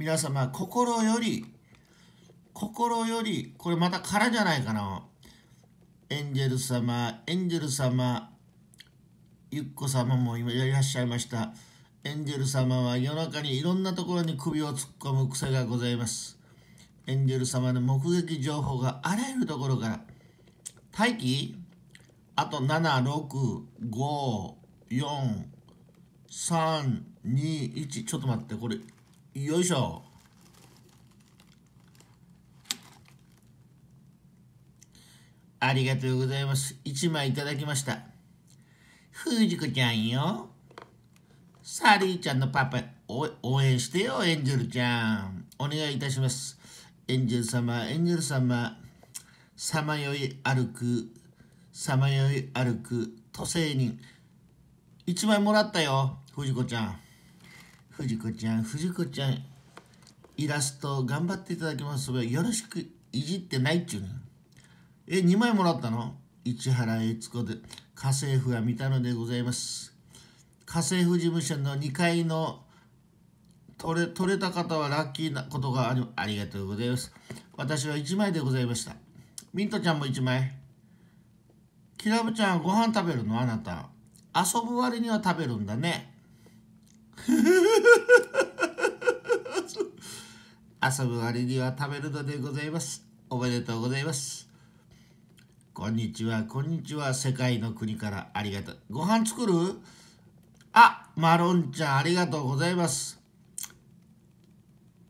皆様心より心よりこれまた空じゃないかなエンジェル様エンジェル様ゆっこ様も今いらっしゃいましたエンジェル様は夜中にいろんなところに首を突っ込む癖がございますエンジェル様の目撃情報があらゆるところから待機あと7654321ちょっと待ってこれよいしょありがとうございます1枚いただきました藤子ちゃんよサリーちゃんのパパ応援してよエンジェルちゃんお願いいたしますエンジェル様エンジェル様さまよい歩くさまよい歩く都政人1枚もらったよ藤子ちゃん藤子ちゃん藤子ちゃんイラスト頑張っていただきますよろしくいじってないっちゅうのえ2枚もらったの市原悦子で家政婦が見たのでございます家政婦事務所の2階の取れ取れた方はラッキーなことがありありがとうございます私は1枚でございましたミントちゃんも1枚キラブちゃんご飯食べるのあなた遊ぶ割には食べるんだね 遊ぶ割には食べるのでございます。おめでとうございます。こんにちは、こんにちは。世界の国からありがとう。ご飯作るあ、マロンちゃんありがとうございます。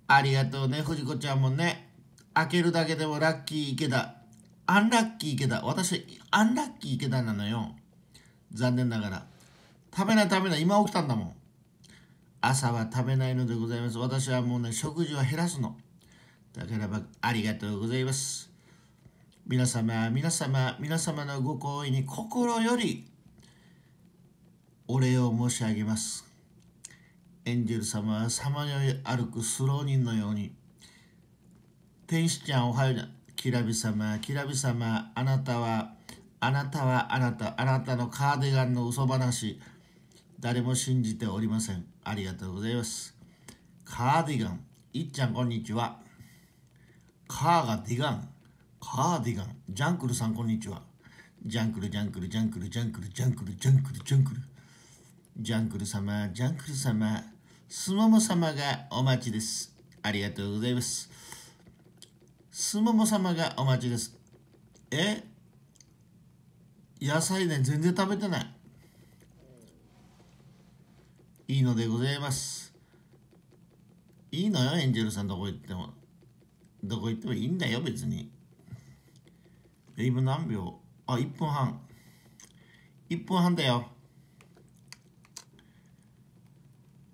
ありがとうね、藤子ちゃんもね。開けるだけでもラッキー池田。アンラッキー池田。私、アンラッキー池田なのよ。残念ながら。食べない食べない。今起きたんだもん。朝は食べないのでございます。私はもうね、食事を減らすの。だからば、ありがとうございます。皆様、皆様、皆様のご好意に心よりお礼を申し上げます。エンジェル様はさまよい歩くスロー人のように。天使ちゃんおはようきらび様、きらび様、あなたは、あなたはあなた、あなたのカーディガンの嘘話。誰も信じておりません。ありがとうございます。カーディガン。いっちゃん、こんにちは。カーがディガン。カーディガン。ジャンクルさん、こんにちは。ジャンクル、ジャンクル、ジャンクル、ジャンクル、ジャンクル、ジャンクル、ジャンクル。ジャンクル様、ジャンクル様、スモモ様がお待ちです。ありがとうございます。スモモ様がお待ちです。え野菜ね、全然食べてない。いいのでございますいいのよエンジェルさんどこ行ってもどこ行ってもいいんだよ別にで今何秒あ1分半1分半だよ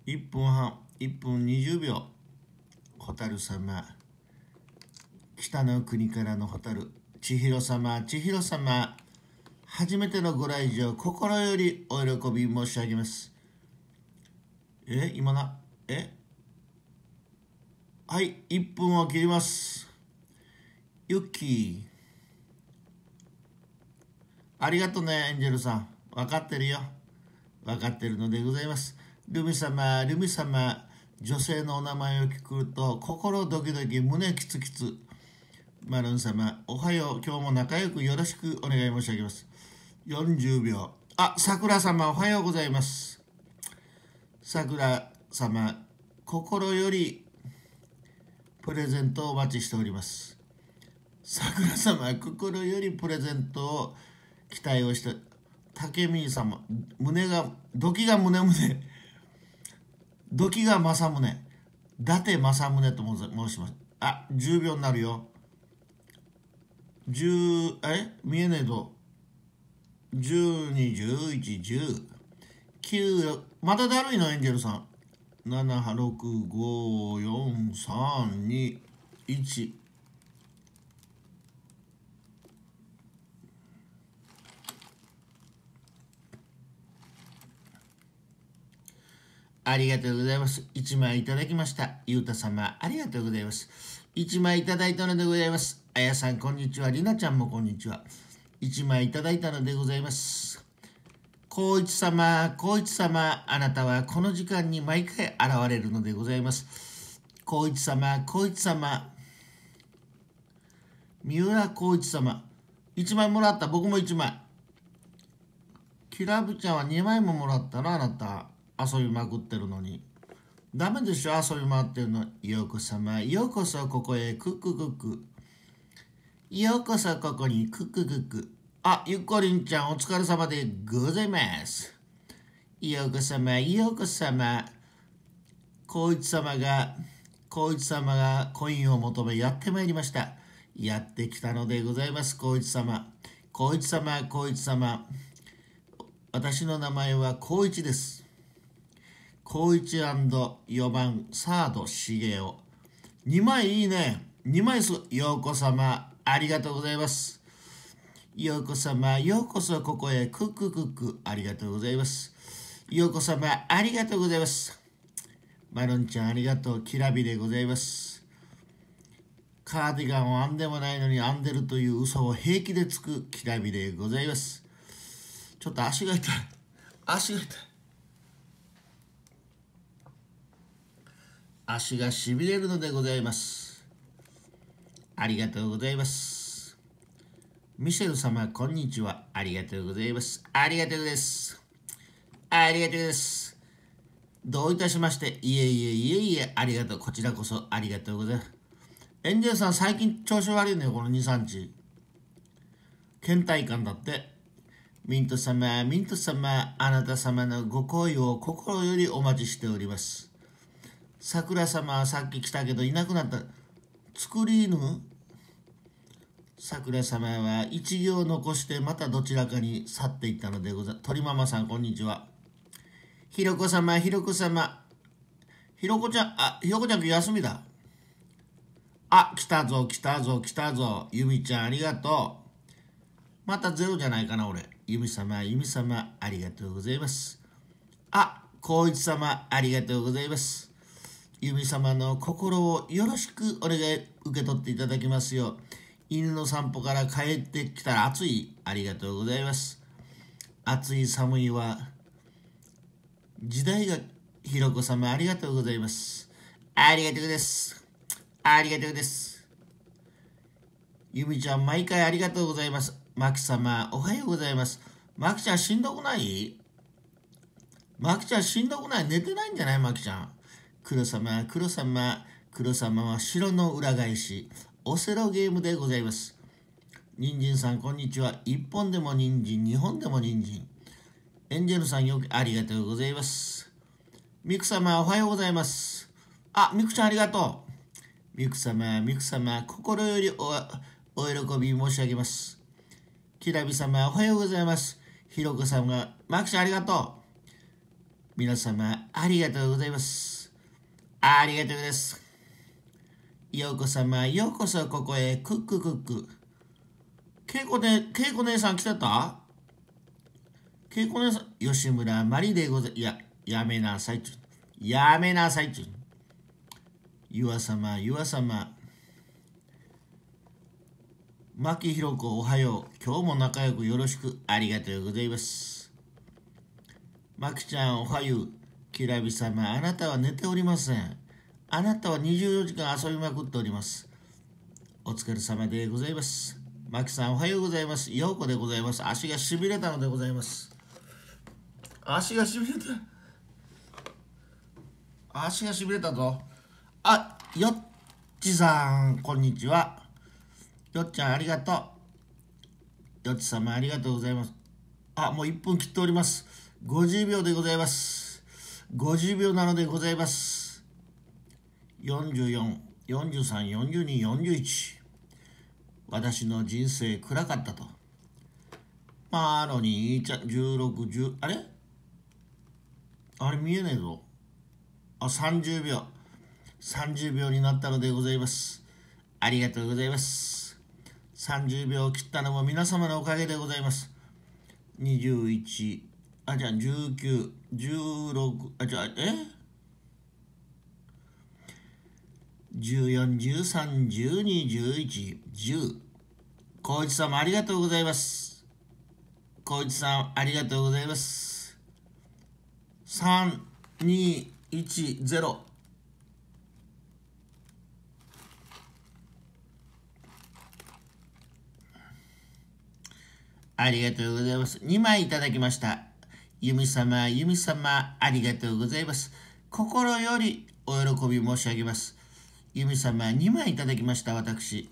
1分半1分20秒蛍様北の国からの蛍千尋様千尋様初めてのご来場心よりお喜び申し上げますえ今なえはい1分を切りますユッキーありがとうねエンジェルさん分かってるよ分かってるのでございますルミ様ルミ様女性のお名前を聞くと心ドキドキ胸キツキツマルン様おはよう今日も仲良くよろしくお願い申し上げます40秒あ桜様おはようございます桜様心よりプレゼントをお待ちしております桜様心よりプレゼントを期待をして武見様胸が土器が胸胸土器が正宗伊達正宗と申しますあ10秒になるよ10え見えねえぞ1 2 1 1 1 9まただるいなエンジェルさん7654321ありがとうございます。1枚いただきました。ゆうた様、ありがとうございます。1枚いただいたのでございます。あやさん、こんにちは。りなちゃんもこんにちは。1枚いただいたのでございます。光一様、光一様、あなたはこの時間に毎回現れるのでございます。光一様、光一様、三浦光一様、一枚もらった、僕も一枚。キラブちゃんは二枚ももらったな、あなた。遊びまくってるのに。ダメでしょ、遊び回ってるの。ようこま、ようこそここへ、クッククック。ようこそここに、クッククック。あ、ゆっこりんちゃんお疲れ様でございます。ようこさま、ようこさま。孝一様が、孝一様がコインを求めやってまいりました。やってきたのでございます、孝一様。孝一様、孝一様。私の名前は孝一です。孝一 &4 番サード茂雄。2枚いいね。2枚す、ようこさま。ありがとうございます。ようこそま、ようこそここへ、クッククック、ありがとうございます。ようこそま、ありがとうございます。マロンちゃん、ありがとう。きらびでございます。カーディガンを編んでもないのに編んでるという嘘を平気でつくきらびでございます。ちょっと足が痛い。足が痛い。足がしびれるのでございます。ありがとうございます。ミシェル様、こんにちは。ありがとうございます。ありがとうです。ありがとうです。どういたしまして、いえいえいえいえ、ありがとう。こちらこそありがとうございます。エンジェルさん、最近調子悪いね、この2、3日。倦怠感だって。ミント様、ミント様、あなた様のご好意を心よりお待ちしております。桜様はさっき来たけどいなくなった。作り犬桜様は一行残してまたどちらかに去っていったのでござ鳥ママさんこんにちはひろこ様ひろこ様ひろこちゃんあひろこちゃん今休みだあ来たぞ来たぞ来たぞゆみちゃんありがとうまたゼロじゃないかな俺ゆみ様ゆみ様ありがとうございますあ光一様ありがとうございますゆみ様の心をよろしくお願い受け取っていただきますよう犬の散歩から帰ってきたら暑い。ありがとうございます。暑い寒いは、時代が、ひろこ様ありがとうございます。ありがとうです。ありがとうです。ゆみちゃん、毎回ありがとうございます。まき様、おはようございます。まきちゃん、しんどくないまきちゃん、しんどくない寝てないんじゃないまきちゃん。黒様、黒様、黒様は城の裏返し。オセロゲームでございます。ジンさん、こんにちは。1本でもジン、2本でもジン。エンジェルさん、よくありがとうございます。ミク様、おはようございます。あ、ミクちゃん、ありがとう。ミク様、ミク様、心よりお喜び申し上げます。きらび様、おはようございます。ひろこ様、マクちゃん、ありがとう。皆様、ありがとうございます。ありがとうございます。ようこさま、ようこそここへ、クッククック。けいこね、けいこ姉さん来てたけいこ姉さん、吉村まりでござい、や、やめなさいちゅ。やめなさいちゅ。ゆわさま、ゆわさま。牧ひろ子、おはよう。今日も仲良くよろしく、ありがとうございます。牧ちゃん、おはよう。きらびさま、あなたは寝ておりません。あなたは24時間遊びまくっております。お疲れ様でございます。マキさんおはようございます。ようこでございます。足がしびれたのでございます。足がしびれた。足がしびれたぞ。あ、よっちさん、こんにちは。よっちゃんありがとう。よっち様ありがとうございます。あ、もう1分切っております。50秒でございます。50秒なのでございます。44、43、42、41私の人生暗かったとまあのに16、10あれあれ見えねえぞあ30秒30秒になったのでございますありがとうございます30秒を切ったのも皆様のおかげでございます21あじゃあ1916あじゃあえ14、13、12、11、10。一さんもありがとうございます。光一さん、ありがとうございます。3、2、1、0。ありがとうございます。2枚いただきました。弓様、弓様、ありがとうございます。心よりお喜び申し上げます。ミ様2枚いただきました私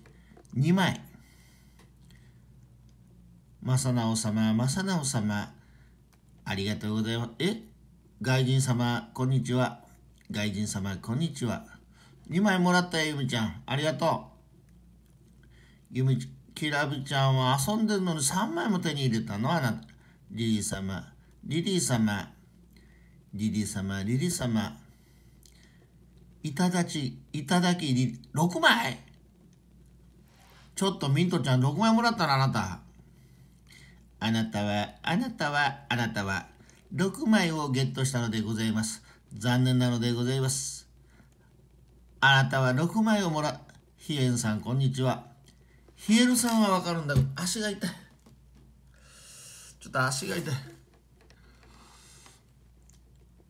2枚正直様正直様ありがとうございますえ外人様こんにちは外人様こんにちは2枚もらったよゆみちゃんありがとうゆみきらぶちゃんは遊んでるのに3枚も手に入れたのあなたリリー様リリー様リリー様リリー様いただき、いただきに6枚ちょっとミントちゃん6枚もらったな、あなた。あなたは、あなたは、あなたは、6枚をゲットしたのでございます。残念なのでございます。あなたは6枚をもら、ヒエンさん、こんにちは。ヒエルさんはわかるんだけど、足が痛い。ちょっと足が痛い。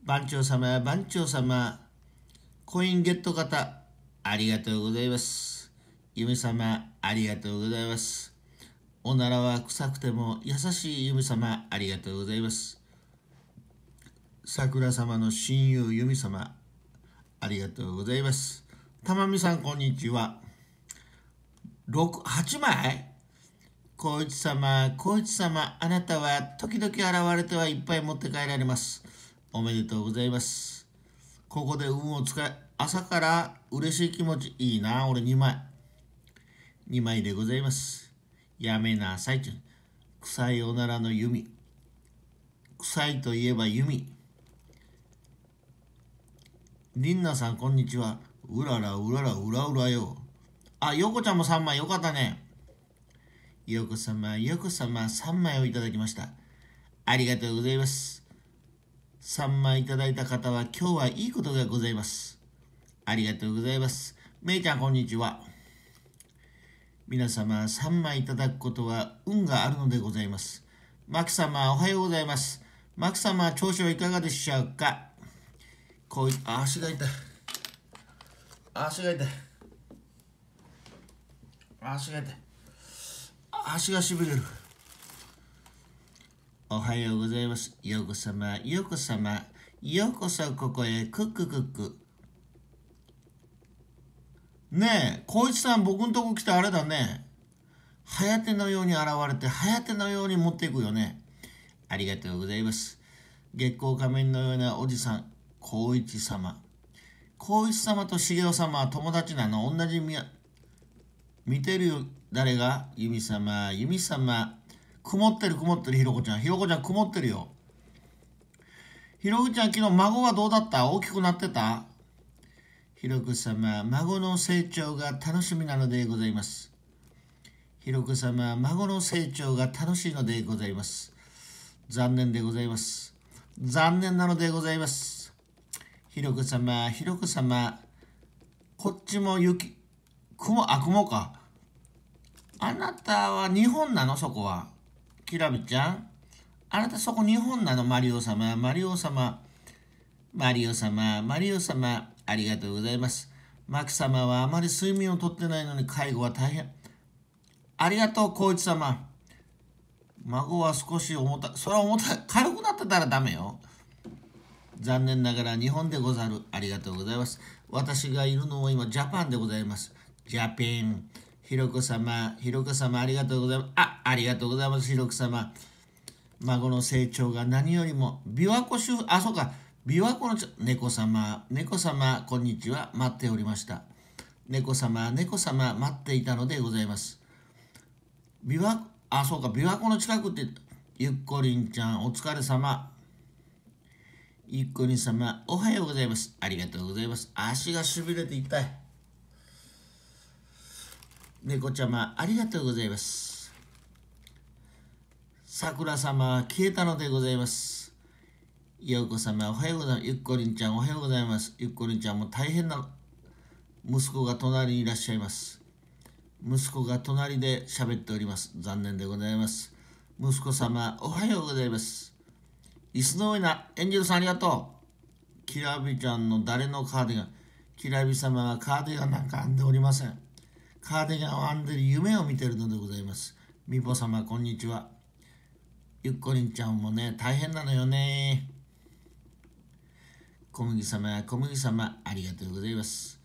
番長様、番長様、コインゲット方、ありがとうございます。ミ様、ありがとうございます。おならは臭くても優しいミ様、ありがとうございます。桜様の親友ミ様、ありがとうございます。たまみさん、こんにちは。6、8枚光一様、光一様、あなたは時々現れてはいっぱい持って帰られます。おめでとうございます。ここで運を使い、朝から嬉しい気持ち、いいな、俺2枚。2枚でございます。やめなさいちゅん。臭いおならの弓。臭いといえば弓。りんなさん、こんにちは。うらら、うらら、うらうらよ。あ、横ちゃんも3枚、よかったね。横様さま、よこ3枚をいただきました。ありがとうございます。3枚いただいた方は今日はいいことがございます。ありがとうございます。めいちゃんこんにちは。皆様3枚いただくことは運があるのでございます。マキ様おはようございます。マキ様調子はいかがでしょうかこうい足が痛い。足が痛い。足が痛い。足がしびれる。おはようございます。ようこさま、ようこさま、ようこそここへ、クッククック。ねえ、光一さん、僕んとこ来てあれだね。早手のように現れて、早手のように持っていくよね。ありがとうございます。月光仮面のようなおじさん、光一様。光一様と茂雄様は友達なの同じ見、見てるよ、誰が弓様、弓様。曇ってる曇ってるひろこちゃんひろこちゃん曇ってるよひろこちゃん昨日孫はどうだった大きくなってたひろこ様孫の成長が楽しみなのでございますひろこ様孫の成長が楽しいのでございます残念でございます残念なのでございますひろこ様ひろこ様こっちも雪雲あ雲かあなたは日本なのそこはキラビちゃん、あなたそこ日本なのマリオ様、マリオ様、マリオ様、マリオ様、ありがとうございます。マキ様はあまり睡眠をとってないのに介護は大変。ありがとう、光一様。孫は少し重たそれは重たい。軽くなってたらダメよ。残念ながら日本でござる。ありがとうございます。私がいるのは今、ジャパンでございます。ジャパン。ひろこ様、ひろこ様、ありがとうございます。あ、ありがとうございます、ひろこ様。孫の成長が何よりも、琵琶湖主婦、あ、そうか、琵琶湖の猫様、猫様、こんにちは、待っておりました。猫様、猫様、待っていたのでございます。琵琶、あ、そうか、琵琶湖の近くって、ゆっこりんちゃん、お疲れ様。ゆっこりん様、おはようございます。ありがとうございます。足がしびれて痛い。猫ちゃまありがとうございます桜様消えたのでございますようこ様おはようございますゆっこりんちゃんおはようございますゆっこりんちゃんも大変な息子が隣にいらっしゃいます息子が隣で喋っております残念でございます息子様おはようございます椅子の上なエンジェルさんありがとうきらびちゃんの誰のカーディガンきらび様はカーディガンなんか編んでおりませんカーディガンを編んでる夢を見てるのでございます。みぽ様、こんにちは。ゆっこりんちゃんもね、大変なのよね。小麦様、小麦様、ありがとうございます。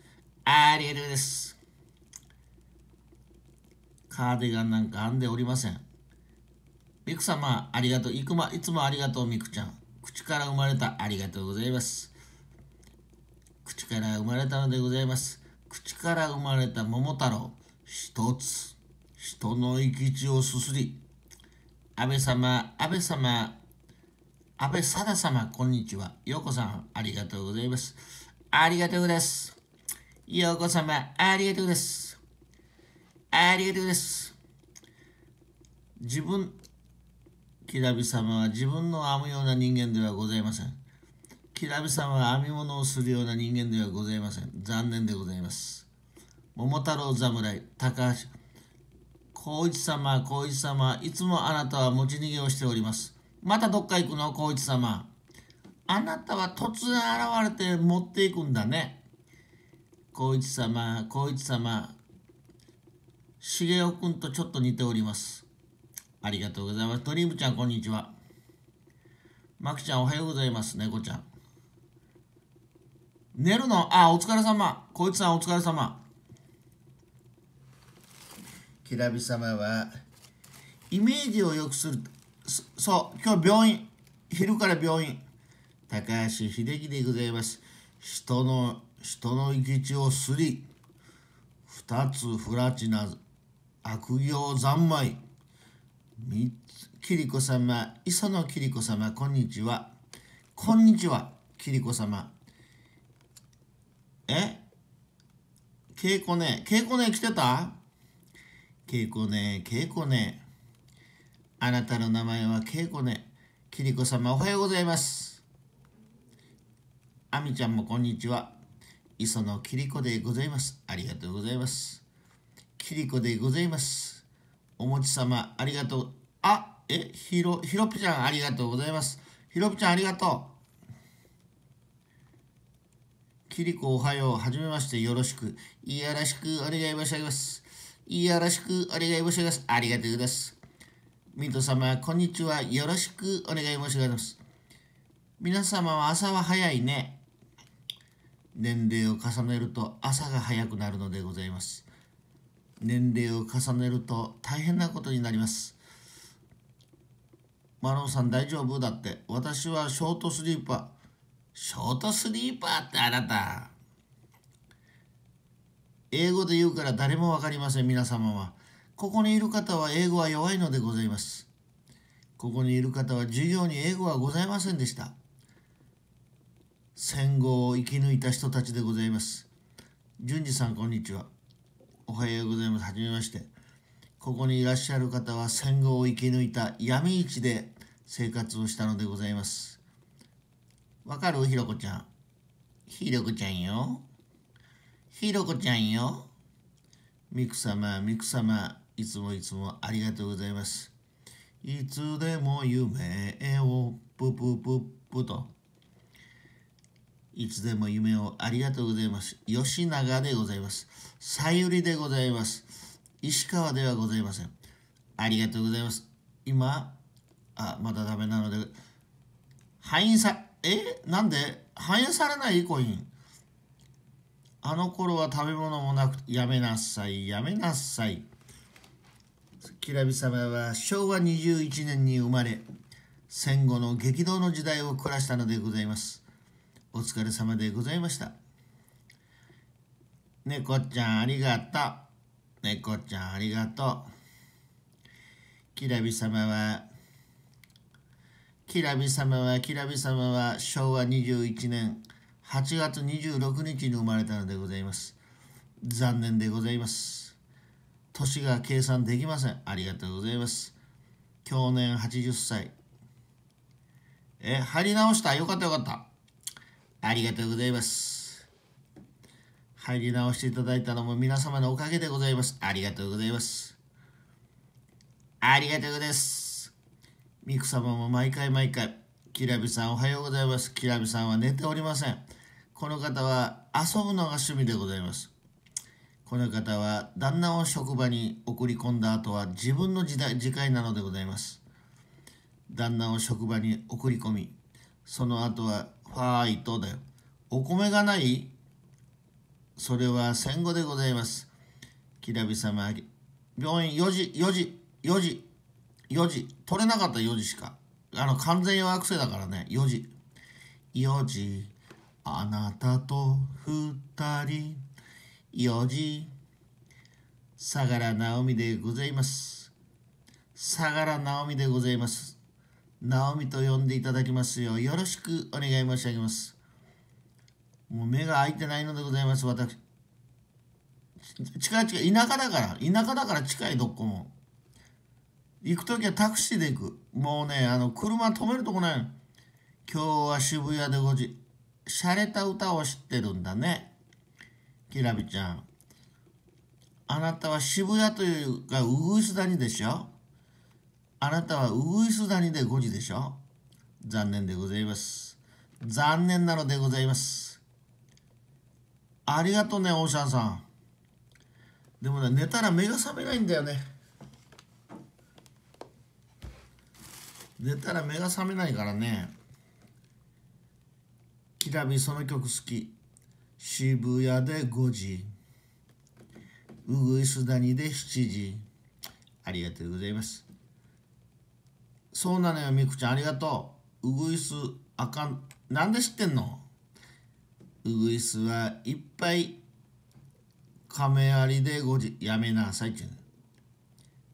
ありがとうございます。カーディガンなんか編んでおりません。みく様、ありがとう。いくま、いつもありがとう、みくちゃん。口から生まれた、ありがとうございます。口から生まれたのでございます。から生まれた桃太郎一つ人の生き地をすすり安倍様安倍様安倍貞様こんにちは陽子さんありがとうございますありがとうございます陽子様ありがとうございますありがとうございます自分きらび様は自分の編むような人間ではございませんきらび様は編み物をするような人間ではございません残念でございます桃太郎侍、高橋、光一様、光一様、いつもあなたは持ち逃げをしております。またどっか行くの、光一様。あなたは突然現れて持っていくんだね。光一様、光一様、茂雄君とちょっと似ております。ありがとうございます。ドリームちゃん、こんにちは。まきちゃん、おはようございます。猫ちゃん。寝るのあ、お疲れ様。こいつさん、お疲れ様。きらび様は、イメージをよくする。そう、今日病院。昼から病院。高橋秀樹でございます。人の、人の生き地をすり。二つ不らちな悪行三昧。三つ、キリコ様、磯野キリコ様、こんにちは。こんにちは、キリコ様。え稽古ね、稽古ね来てた稽古ね、稽古ね。あなたの名前は稽古ね。キリコ様、おはようございます。あみちゃんもこんにちは。磯野キリコでございます。ありがとうございます。キリコでございます。おもち様、ありがとう。あ、え、ひろ、ひろぴちゃん、ありがとうございます。ひろぴちゃん、ありがとう。キリコおはよう。はじめまして。よろしく。いやらしくお願い申し上げます。よろしくお願い申し上げます。ありがとうございます。ミント様、こんにちは。よろしくお願い申し上げます。皆様は朝は早いね。年齢を重ねると朝が早くなるのでございます。年齢を重ねると大変なことになります。マロンさん大丈夫だって。私はショートスリーパー。ショートスリーパーってあなた。英語で言うから誰もわかりません、皆様は。ここにいる方は英語は弱いのでございます。ここにいる方は授業に英語はございませんでした。戦後を生き抜いた人たちでございます。淳二さん、こんにちは。おはようございます。はじめまして。ここにいらっしゃる方は戦後を生き抜いた闇市で生活をしたのでございます。わかるひろこちゃん。ひろこちゃんよ。ひろこちゃんよ。みく様、みく様、いつもいつもありがとうございます。いつでも夢をぷぷぷぷと。いつでも夢をありがとうございます。吉永でございます。さゆりでございます。石川ではございません。ありがとうございます。今、あ、まだダメなので、反映さ、えなんで反映されないコインあの頃は食べ物もなくやめなさいやめなさいきらび様は昭和21年に生まれ戦後の激動の時代を暮らしたのでございますお疲れ様でございました猫ちゃんありがとう猫ちゃんありがとうきらび様はきらび様はきらび様は昭和21年8月26日に生まれたのでございます。残念でございます。年が計算できません。ありがとうございます。去年80歳。え、貼り直した。よかったよかった。ありがとうございます。入り直していただいたのも皆様のおかげでございます。ありがとうございます。ありがとうございます。ミク様も毎回毎回、キラビさんおはようございます。キラビさんは寝ておりません。この方は遊ぶのが趣味でございます。この方は旦那を職場に送り込んだ後は自分の時代次回なのでございます。旦那を職場に送り込み、その後はファーイトだよ。お米がないそれは戦後でございます。きらび様、病院4時、4時、4時、4時、取れなかった4時しか。あの、完全予約制だからね、4時。4時、あなたと二人、四時、相良直美でございます。相良直美でございます。直美と呼んでいただきますよう、よろしくお願い申し上げます。もう目が開いてないのでございます、私。近い近い、田舎だから、田舎だから近い、どこも。行く時はタクシーで行く。もうね、あの、車止めるとこないの。今日は渋谷で5時。洒落た歌を知ってるんだね。きらびちゃん。あなたは渋谷というか、うぐいす谷でしょあなたはうぐいす谷で5時でしょ残念でございます。残念なのでございます。ありがとうね、オーシャンさん。でもね、寝たら目が覚めないんだよね。寝たら目が覚めないからね。きらびその曲好き渋谷で5時うぐいす谷で7時ありがとうございますそうなのよみくちゃんありがとううぐいすあかんなんで知ってんのうぐいすはいっぱい亀有で5時やめなさいっていう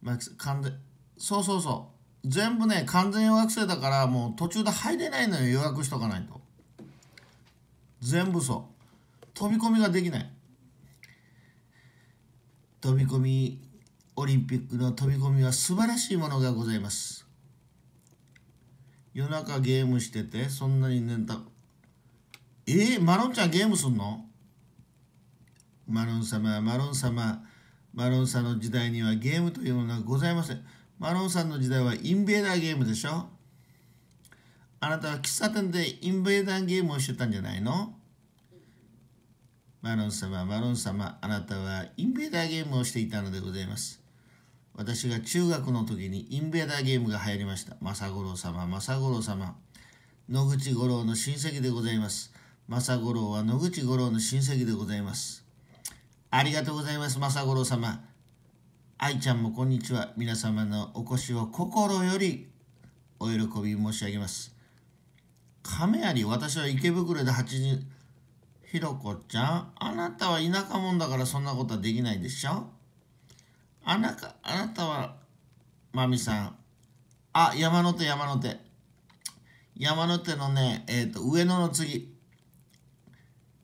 まあ、完全そうそうそう全部ね完全予約制だからもう途中で入れないのよ予約しとかないと全部そう飛び込みができない飛び込みオリンピックの飛び込みは素晴らしいものがございます夜中ゲームしててそんなに寝たえー、マロンちゃんゲームすんのマロン様マロン様マロンさんの時代にはゲームというものはございませんマロンさんの時代はインベーダーゲームでしょあなたは喫茶店でインベーダーゲームをしてたんじゃないのマロン様、マロン様、あなたはインベーダーゲームをしていたのでございます。私が中学の時にインベーダーゲームが流行りました。ゴ五郎様、ゴ五郎様。野口五郎の親戚でございます。ゴ五郎は野口五郎の親戚でございます。ありがとうございます、ゴ五郎様。愛ちゃんもこんにちは。皆様のお越しを心よりお喜び申し上げます。亀有私は池袋で8時ひろこちゃんあなたは田舎者だからそんなことはできないでしょあなかあなたはまみさんあ山手山手山手のねえっ、ー、と上野の次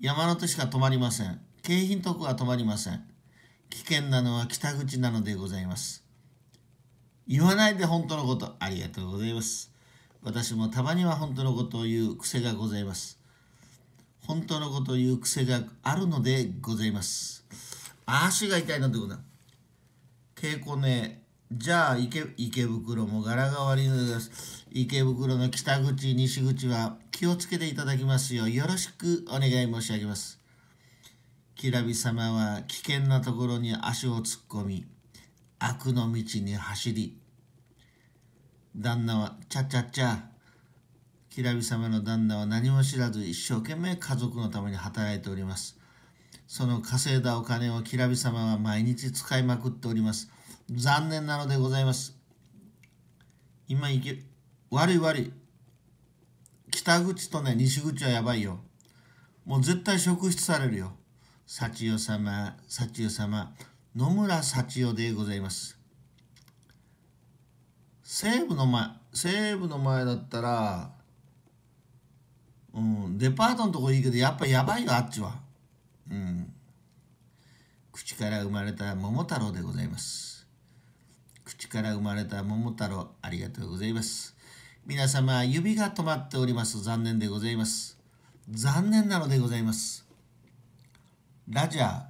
山手しか止まりません京浜特区は止まりません危険なのは北口なのでございます言わないで本当のことありがとうございます私もたまには本当のことを言う癖がございます。本当のことを言う癖があるのでございます。足が痛いなんてことだ。稽古ね、じゃあ池池袋も柄が悪いのです。池袋の北口、西口は気をつけていただきますようよろしくお願い申し上げます。きらび様は危険なところに足を突っ込み、悪の道に走り、旦那はちゃちゃちゃ」きらびさまの旦那は何も知らず一生懸命家族のために働いておりますその稼いだお金をきらびさまは毎日使いまくっております残念なのでございます今行け悪い悪い北口とね西口はやばいよもう絶対職質されるよ幸代様幸代様野村幸代でございます西武の前西武の前だったらうんデパートのとこいいけどやっぱやばいよあっちはうん口から生まれた桃太郎でございます口から生まれた桃太郎ありがとうございます皆様指が止まっております残念でございます残念なのでございますラジャー